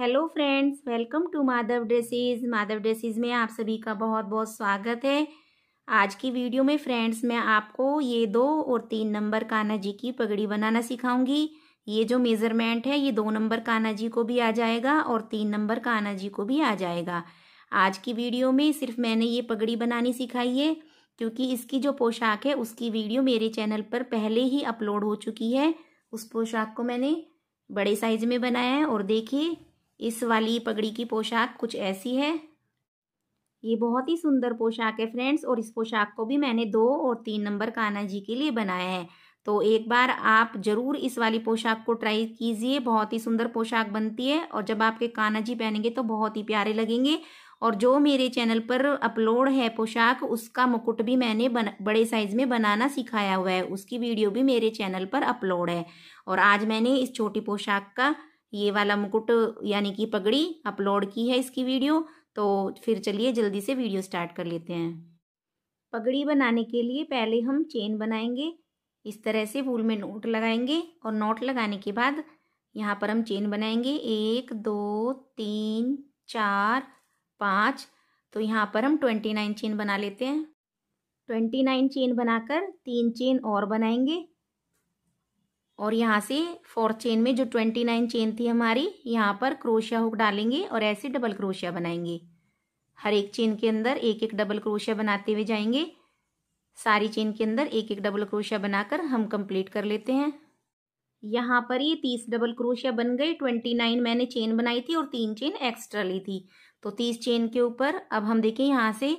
hello friends welcome to Madhav Dresses Madhav Dresses में आप सभी का बहुत बहुत स्वागत है आज की वीडियो में फ्रेंड्स मैं आपको ये दो और तीन नंबर कान्हा जी की पगड़ी बनाना सिखाऊंगी ये जो मेज़रमेंट है ये दो नंबर कान्हा जी को भी आ जाएगा और तीन नंबर कान्हा जी को भी आ जाएगा आज की वीडियो में सिर्फ मैंने ये पगड़ी बनानी सिखाई है क्योंकि इसकी जो पोशाक है उसकी वीडियो मेरे चैनल पर पहले ही अपलोड हो चुकी है उस पोशाक को मैंने बड़े साइज में बनाया है और देखिए इस वाली पगड़ी की पोशाक कुछ ऐसी है ये बहुत ही सुंदर पोशाक है फ्रेंड्स और इस पोशाक को भी मैंने दो और तीन नंबर कान्हा जी के लिए बनाया है तो एक बार आप ज़रूर इस वाली पोशाक को ट्राई कीजिए बहुत ही सुंदर पोशाक बनती है और जब आपके कान्हा जी पहनेंगे तो बहुत ही प्यारे लगेंगे और जो मेरे चैनल पर अपलोड है पोशाक उसका मुकुट भी मैंने बन, बड़े साइज में बनाना सिखाया हुआ है उसकी वीडियो भी मेरे चैनल पर अपलोड है और आज मैंने इस छोटी पोशाक का ये वाला मुकुट यानी कि पगड़ी अपलोड की है इसकी वीडियो तो फिर चलिए जल्दी से वीडियो स्टार्ट कर लेते हैं पगड़ी बनाने के लिए पहले हम चेन बनाएंगे इस तरह से फूल में नोट लगाएंगे और नोट लगाने के बाद यहाँ पर हम चेन बनाएंगे एक दो तीन चार पाँच तो यहाँ पर हम ट्वेंटी नाइन चेन बना लेते हैं ट्वेंटी नाइन चेन बनाकर तीन चेन और बनाएंगे और यहाँ से फोर्थ चेन में जो ट्वेंटी नाइन चेन थी हमारी यहाँ पर क्रोशिया हुक डालेंगे और ऐसे डबल क्रोशिया बनाएंगे हर एक चेन के अंदर एक एक डबल क्रोशिया बनाते हुए जाएंगे सारी चेन के अंदर एक एक डबल क्रोशिया बनाकर हम कंप्लीट कर लेते हैं यहाँ पर ये तीस डबल क्रोशिया बन गए ट्वेंटी नाइन मैंने चेन बनाई थी और तीन चेन एक्स्ट्रा ली थी तो तीस चेन के ऊपर अब हम देखें यहाँ से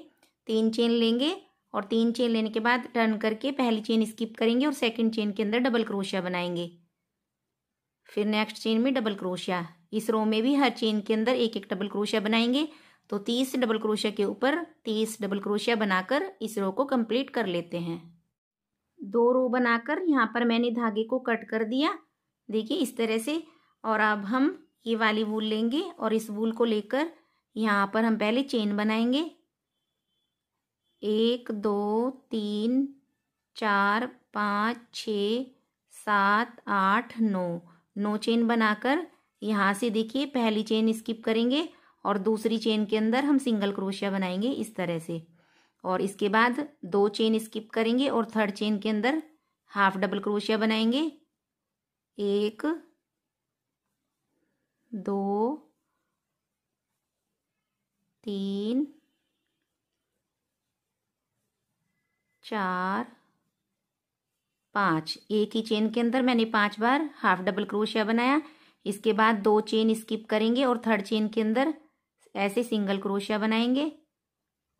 तीन चेन लेंगे और तीन चेन लेने के बाद टर्न करके पहली चेन स्किप करेंगे और सेकंड चेन के अंदर डबल क्रोशिया बनाएंगे फिर नेक्स्ट चेन में डबल क्रोशिया इस रो में भी हर चेन के अंदर एक एक डबल क्रोशिया बनाएंगे तो तीस डबल क्रोशिया के ऊपर तीस डबल क्रोशिया बनाकर इस रो को कंप्लीट कर लेते हैं दो रो बनाकर यहाँ पर मैंने धागे को कट कर दिया देखिए इस तरह से और अब हम ये वाली वूल लेंगे और इस वूल को लेकर यहाँ पर हम पहले चेन बनाएंगे एक दो तीन चार पाँच छ सात आठ नौ नौ चेन बनाकर यहाँ से देखिए पहली चेन स्किप करेंगे और दूसरी चेन के अंदर हम सिंगल क्रोशिया बनाएंगे इस तरह से और इसके बाद दो चेन स्किप करेंगे और थर्ड चेन के अंदर हाफ डबल क्रोशिया बनाएंगे एक दो तीन चार पाँच एक ही चेन के अंदर मैंने पांच बार हाफ डबल क्रोशिया बनाया इसके बाद दो चेन स्किप करेंगे और थर्ड चेन के अंदर ऐसे सिंगल क्रोशिया बनाएंगे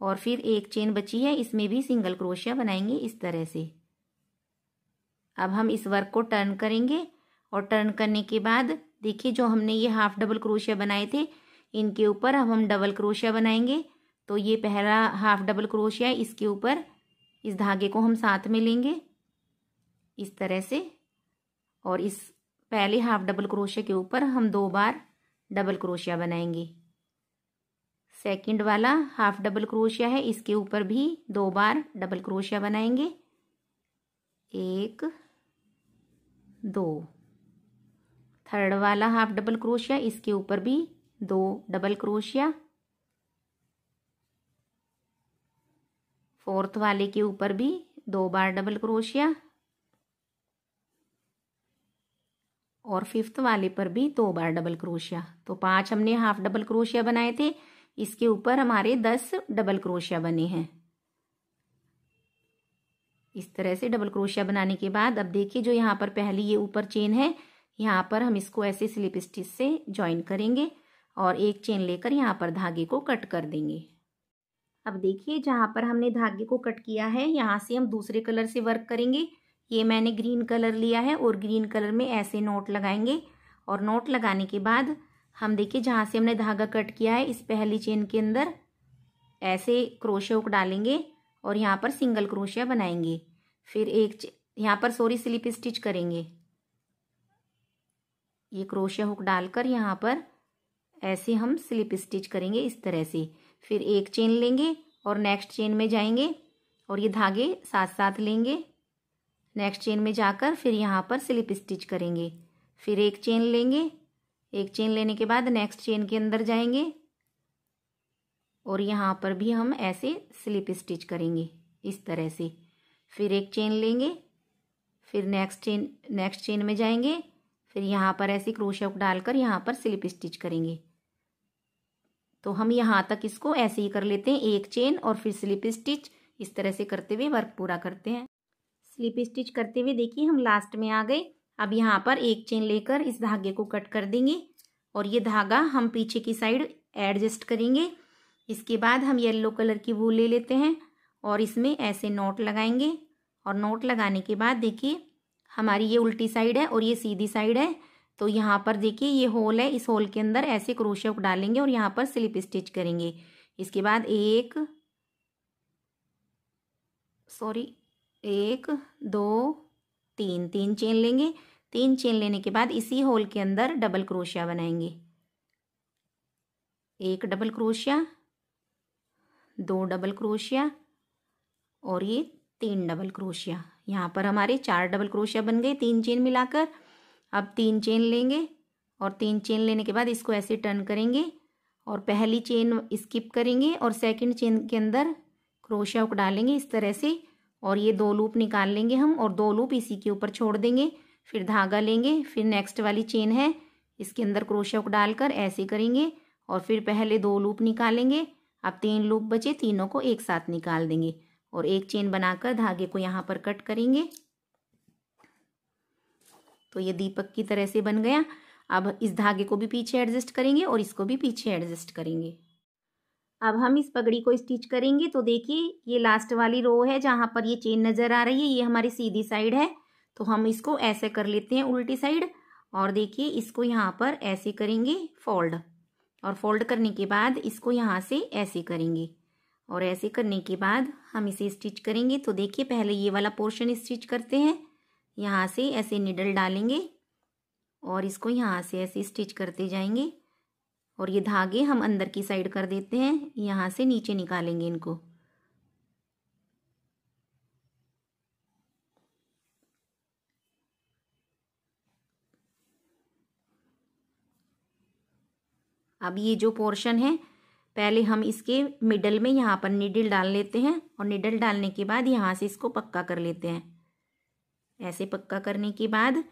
और फिर एक चेन बची है इसमें भी सिंगल क्रोशिया बनाएंगे इस तरह से अब हम इस वर्क को टर्न करेंगे और टर्न करने के बाद देखिए जो हमने ये हाफ डबल क्रोशिया बनाए थे इनके ऊपर अब हम डबल क्रोशिया बनाएंगे तो ये पहला हाफ डबल क्रोशिया इसके ऊपर इस धागे को हम साथ में लेंगे इस तरह से और इस पहले हाफ डबल क्रोशिया के ऊपर हम दो बार डबल क्रोशिया बनाएंगे सेकंड वाला हाफ डबल क्रोशिया है इसके ऊपर भी दो बार डबल क्रोशिया बनाएंगे एक दो थर्ड वाला हाफ डबल क्रोशिया इसके ऊपर भी दो डबल क्रोशिया फोर्थ वाले के ऊपर भी दो बार डबल क्रोशिया और फिफ्थ वाले पर भी दो बार डबल क्रोशिया तो पांच हमने हाफ डबल क्रोशिया बनाए थे इसके ऊपर हमारे दस डबल क्रोशिया बने हैं इस तरह से डबल क्रोशिया बनाने के बाद अब देखिए जो यहाँ पर पहली ये ऊपर चेन है यहाँ पर हम इसको ऐसे स्लिप स्टिच से ज्वाइन करेंगे और एक चेन लेकर यहाँ पर धागे को कट कर देंगे अब देखिए जहाँ पर हमने धागे को कट किया है यहाँ से हम दूसरे कलर से वर्क करेंगे ये मैंने ग्रीन कलर लिया है और ग्रीन कलर में ऐसे नोट लगाएंगे और नोट लगाने के बाद हम देखिए जहाँ से हमने धागा कट किया है इस पहली चेन के अंदर ऐसे क्रोशे उक डालेंगे और यहाँ पर सिंगल क्रोशिया बनाएंगे फिर एक यहाँ पर सॉरी स्लिप स्टिच करेंगे ये क्रोशिया हुक डालकर यहाँ पर ऐसे हम स्लिप स्टिच करेंगे इस तरह से फिर एक चेन लेंगे और नेक्स्ट चेन में जाएंगे और ये धागे साथ साथ लेंगे नेक्स्ट चेन में जाकर फिर यहाँ पर स्लिप स्टिच करेंगे फिर एक चेन लेंगे एक चेन लेने के बाद नेक्स्ट चेन के अंदर जाएंगे और यहाँ पर भी हम ऐसे स्लिप स्टिच करेंगे इस तरह से फिर एक चेन लेंगे फिर नेक्स्ट चेन नेक्स्ट चेन में जाएंगे फिर यहाँ पर ऐसे क्रोशक डालकर यहाँ पर स्लिप स्टिच करेंगे तो हम यहाँ तक इसको ऐसे ही कर लेते हैं एक चेन और फिर स्लिप स्टिच इस तरह से करते हुए वर्क पूरा करते हैं स्लिप स्टिच करते हुए देखिए हम लास्ट में आ गए अब यहाँ पर एक चेन लेकर इस धागे को कट कर देंगे और ये धागा हम पीछे की साइड एडजस्ट करेंगे इसके बाद हम येल्लो कलर की वूल ले लेते हैं और इसमें ऐसे नोट लगाएंगे और नोट लगाने के बाद देखिए हमारी ये उल्टी साइड है और ये सीधी साइड है तो यहाँ पर देखिए ये होल है इस होल के अंदर ऐसे क्रोशिया डालेंगे और यहाँ पर स्लिप स्टिच करेंगे इसके बाद एक सॉरी एक दो तीन तीन चेन लेंगे तीन चेन लेने के बाद इसी होल के अंदर डबल क्रोशिया बनाएंगे एक डबल क्रोशिया दो डबल क्रोशिया और ये तीन डबल क्रोशिया यहाँ पर हमारे चार डबल क्रोशिया बन गए तीन चेन मिलाकर अब तीन चेन लेंगे और तीन चेन लेने के बाद इसको ऐसे टर्न करेंगे और पहली चेन स्किप करेंगे और सेकंड चेन के अंदर क्रोशा को डालेंगे इस तरह से और ये दो लूप निकाल लेंगे हम और दो लूप इसी के ऊपर छोड़ देंगे फिर धागा लेंगे फिर नेक्स्ट वाली चेन है इसके अंदर क्रोशा को डालकर ऐसे करेंगे और फिर पहले दो लूप निकालेंगे अब तीन लूप बचे तीनों को एक साथ निकाल देंगे और एक चेन बनाकर धागे को यहाँ पर कट करेंगे तो ये दीपक की तरह से बन गया अब इस धागे को भी पीछे एडजस्ट करेंगे और इसको भी पीछे एडजस्ट करेंगे अब हम इस पगड़ी को स्टिच करेंगे तो देखिए ये लास्ट वाली रो है जहाँ पर ये चेन नज़र आ रही है ये हमारी सीधी साइड है तो हम इसको ऐसे कर लेते हैं उल्टी साइड और देखिए इसको यहाँ पर ऐसे करेंगे फोल्ड और फोल्ड करने के बाद इसको यहाँ से ऐसे करेंगे और ऐसे करने के बाद हम इसे स्टिच करेंगे तो देखिए पहले ये वाला पोर्शन स्टिच करते हैं यहाँ से ऐसे निडल डालेंगे और इसको यहाँ से ऐसे स्टिच करते जाएंगे और ये धागे हम अंदर की साइड कर देते हैं यहाँ से नीचे निकालेंगे इनको अब ये जो पोर्शन है पहले हम इसके मिडल में यहाँ पर निडल डाल लेते हैं और निडल डालने के बाद यहाँ से इसको पक्का कर लेते हैं ऐसे पक्का करने के बाद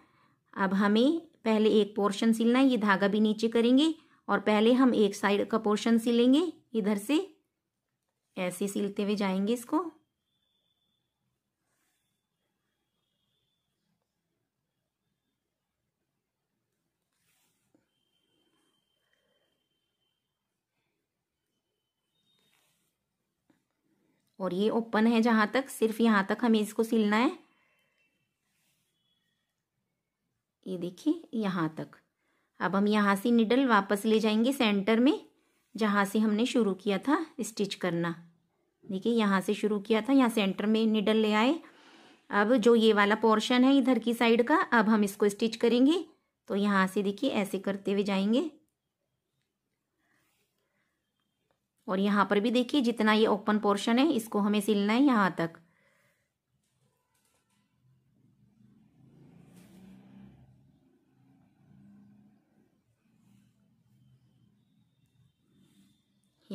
अब हमें पहले एक पोर्शन सिलना है ये धागा भी नीचे करेंगे और पहले हम एक साइड का पोर्शन सिलेंगे इधर से ऐसे सिलते हुए जाएंगे इसको और ये ओपन है जहां तक सिर्फ यहां तक हमें इसको सिलना है ये देखिए यहाँ तक अब हम यहाँ से निडल वापस ले जाएंगे सेंटर में जहाँ से हमने शुरू किया था स्टिच करना देखिए यहाँ से शुरू किया था यहाँ सेंटर में निडल ले आए अब जो ये वाला पोर्शन है इधर की साइड का अब हम इसको स्टिच करेंगे तो यहाँ से देखिए ऐसे करते हुए जाएंगे और यहाँ पर भी देखिए जितना ये ओपन पोर्शन है इसको हमें सिलना है यहाँ तक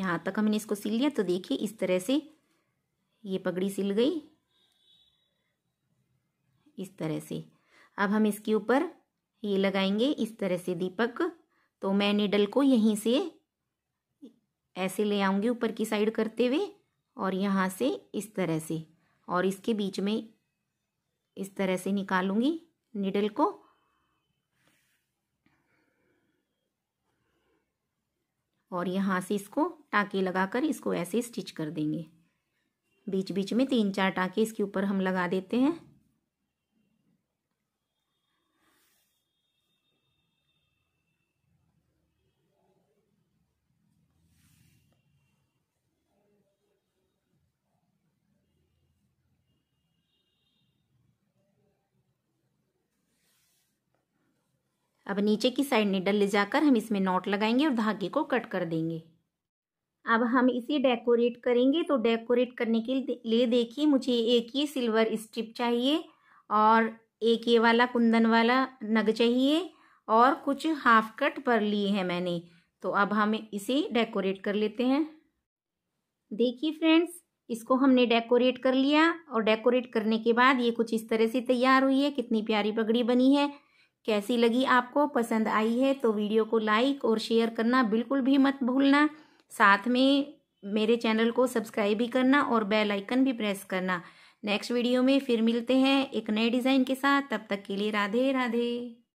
यहाँ तक हमने इसको सिल लिया तो देखिए इस तरह से ये पगड़ी सिल गई इस तरह से अब हम इसके ऊपर ये लगाएंगे इस तरह से दीपक तो मैं निडल को यहीं से ऐसे ले आऊँगी ऊपर की साइड करते हुए और यहाँ से इस तरह से और इसके बीच में इस तरह से निकालूंगी निडल को और यहाँ से इसको टाँके लगाकर इसको ऐसे स्टिच कर देंगे बीच बीच में तीन चार टाँके इसके ऊपर हम लगा देते हैं अब नीचे की साइड निडल ले जाकर हम इसमें नॉट लगाएंगे और धागे को कट कर देंगे अब हम इसे डेकोरेट करेंगे तो डेकोरेट करने के लिए देखिए मुझे एक ये सिल्वर स्ट्रिप चाहिए और एक ये वाला कुंदन वाला नग चाहिए और कुछ हाफ कट पर लिए हैं मैंने तो अब हम इसे डेकोरेट कर लेते हैं देखिए फ्रेंड्स इसको हमने डेकोरेट कर लिया और डेकोरेट करने के बाद ये कुछ इस तरह से तैयार हुई है कितनी प्यारी पगड़ी बनी है कैसी लगी आपको पसंद आई है तो वीडियो को लाइक और शेयर करना बिल्कुल भी मत भूलना साथ में मेरे चैनल को सब्सक्राइब भी करना और बेल आइकन भी प्रेस करना नेक्स्ट वीडियो में फिर मिलते हैं एक नए डिज़ाइन के साथ तब तक के लिए राधे राधे